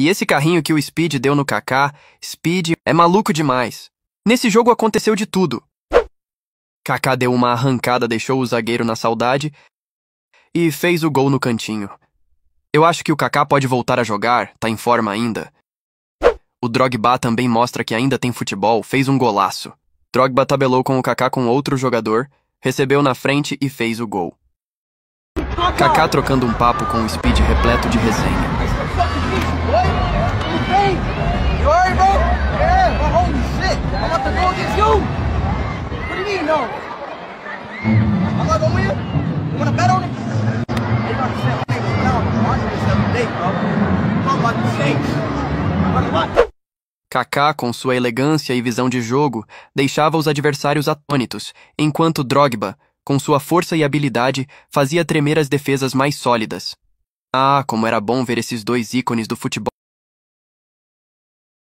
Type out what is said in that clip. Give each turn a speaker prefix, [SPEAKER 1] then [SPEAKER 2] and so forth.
[SPEAKER 1] E esse carrinho que o Speed deu no Kaká, Speed é maluco demais. Nesse jogo aconteceu de tudo. Kaká deu uma arrancada, deixou o zagueiro na saudade e fez o gol no cantinho. Eu acho que o Kaká pode voltar a jogar, tá em forma ainda. O Drogba também mostra que ainda tem futebol, fez um golaço. Drogba tabelou com o Kaká com outro jogador, recebeu na frente e fez o gol. Kaká trocando um papo com o Speed repleto de resenha. me? No. I'm not You bet on it? They this every day, bro. about the What? Kaká, com sua elegância e visão de jogo, deixava os adversários atônitos, enquanto Drogba, com sua força e habilidade, fazia tremer as defesas mais sólidas. Ah, como era bom ver esses dois ícones do futebol.